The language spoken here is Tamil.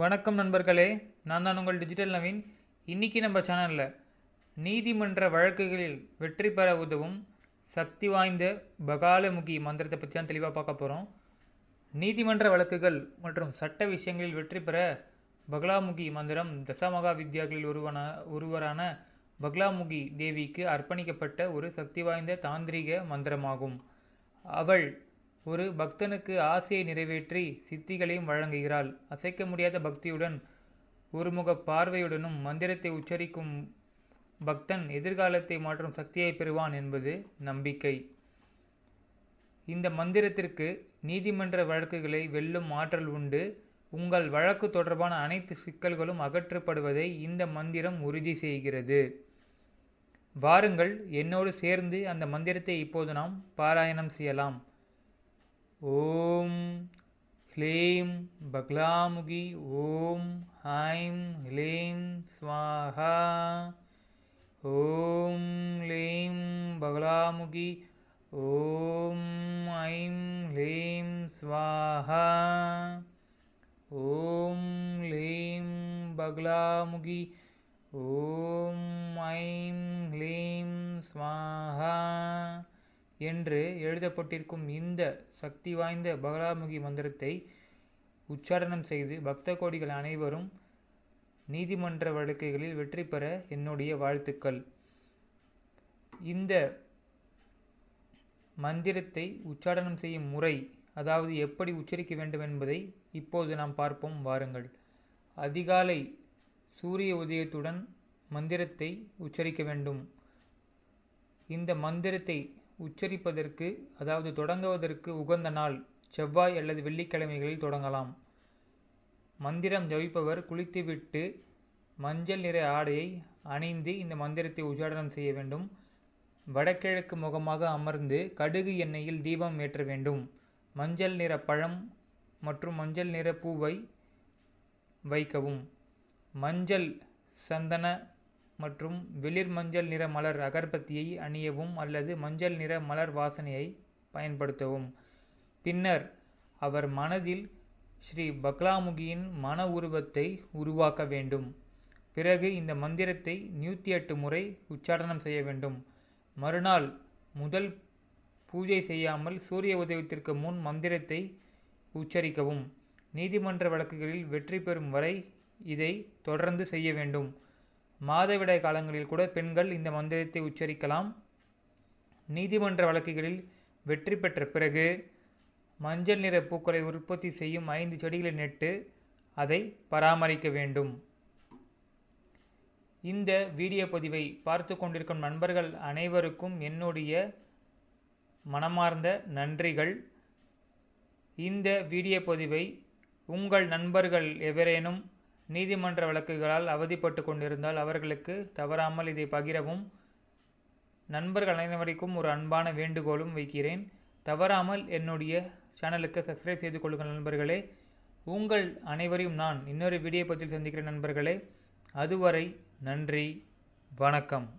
வணக்கம் நண்பர்களே நான் தான் உங்கள் டிஜிட்டல் நவீன் இன்னைக்கு நம்ம சேனலில் நீதிமன்ற வழக்குகளில் வெற்றி பெற உதவும் சக்தி வாய்ந்த பகாலமுகி மந்திரத்தை பற்றி தான் தெளிவாக பார்க்க போகிறோம் நீதிமன்ற வழக்குகள் மற்றும் சட்ட விஷயங்களில் வெற்றி பெற பகலாமுகி மந்திரம் தசமகா வித்யாக்களில் ஒருவன ஒருவரான பகலாமுகி தேவிக்கு அர்ப்பணிக்கப்பட்ட ஒரு சக்தி வாய்ந்த தாந்திரிக மந்திரமாகும் அவள் ஒரு பக்தனுக்கு ஆசையை நிறைவேற்றி சித்திகளையும் வழங்குகிறாள். அசைக்க முடியாத பக்தியுடன் ஒருமுக பார்வையுடனும் மந்திரத்தை உச்சரிக்கும் பக்தன் எதிர்காலத்தை மாற்றும் சக்தியைப் பெறுவான் என்பது நம்பிக்கை. இந்த மந்திரத்திற்கு நீதிமன்ற வழக்குகளை வெல்லும் ஆற்றல் உண்டு. உங்கள் வழக்கு தொடர்பான அனைத்து சிக்கல்களும் அகற்றப்படுவதை இந்த மந்திரம் உறுதி செய்கிறது. வாருங்கள் என்னோடு சேர்ந்து அந்த மந்திரத்தை இப்போது நாம் பாராயணம் செய்யலாம். ॐ ह्लीं बग्लामुगी ॐ हाईं ह्लीं स्वाहा ॐ ह्लीं बगलामुगी ॐ ऐं ह्लीं स्वाहा ॐ ह्लीं बगलामुगी ॐ ऐं ह्लीं என்று எழுதப்பட்டிருக்கும் இந்த சக்திவாய்ந்த பகலாமுகி மந்திரத்தை உச்சாடனம் செய்து பக்த கோடிகள் அனைவரும் நீதிமன்ற வழக்குகளில் வெற்றி பெற என்னுடைய வாழ்த்துக்கள் இந்த மந்திரத்தை உச்சாரணம் செய்யும் முறை அதாவது எப்படி உச்சரிக்க வேண்டும் என்பதை இப்போது நாம் பார்ப்போம் வாருங்கள் அதிகாலை சூரிய உதயத்துடன் மந்திரத்தை உச்சரிக்க வேண்டும் இந்த மந்திரத்தை உச்சரிப்பதற்கு அதாவது தொடங்குவதற்கு உகந்த நாள் செவ்வாய் அல்லது வெள்ளிக்கிழமைகளில் தொடங்கலாம் மந்திரம் ஜபிப்பவர் குளித்துவிட்டு மஞ்சள் நிற ஆடையை அணிந்து இந்த மந்திரத்தை உச்சாடனம் செய்ய வேண்டும் வடகிழக்கு முகமாக அமர்ந்து கடுகு எண்ணெயில் தீபம் ஏற்ற வேண்டும் மஞ்சள் நிற பழம் மற்றும் மஞ்சள் நிற பூவை வைக்கவும் மஞ்சள் சந்தன மற்றும் வெளிர் மஞ்சள் நிற மலர் அகர்பத்தியை அணியவும் அல்லது மஞ்சள் நிற மலர் வாசனையை பயன்படுத்தவும். பின்னர் அவர் மனதில் ஸ்ரீ பக்லாமுகியின் மன உருவத்தை உருவாக்க வேண்டும். பிறகு இந்த மந்திரத்தை எட்டு முறை உச்சாரணம் செய்ய வேண்டும். மறுநாள் முதல் பூஜை செய்யாமல் சூரிய உதயத்திற்கு முன் மந்திரத்தை உச்சரிக்கவும். நீதிமன்ற வழக்குகளில் வெற்றி பெறும் வரை இதை தொடர்ந்து செய்ய வேண்டும். மாதவிடாய் காலங்களில் கூட பெண்கள் இந்த மந்திரத்தை உச்சரிக்கலாம் நீதிமன்ற வழக்குகளில் வெற்றி பெற்ற பிறகு மஞ்சள் நிற பூக்களை உற்பத்தி செய்யும் ஐந்து செடிகளை நெட்டு அதை பராமரிக்க வேண்டும் இந்த வீடியோ பதிவை பார்த்து கொண்டிருக்கும் நண்பர்கள் அனைவருக்கும் என்னுடைய மனமார்ந்த நன்றிகள் இந்த வீடியோ பதிவை உங்கள் நண்பர்கள் எவரேனும் நீதிமன்ற வழக்குகளால் அவதிப்பட்டுக் கொண்டிருந்தால் அவர்களுக்கு தவறாமல் இதை பகிரவும் நண்பர்கள் அனைவருக்கும் ஒரு அன்பான வேண்டுகோளும் வைக்கிறேன் தவறாமல் என்னுடைய சேனலுக்கு சப்ஸ்கிரைப் செய்து கொள்ளுங்கள் நண்பர்களே உங்கள் அனைவரையும் நான் இன்னொரு வீடியோ பற்றி சந்திக்கிறேன் நண்பர்களே அதுவரை நன்றி வணக்கம்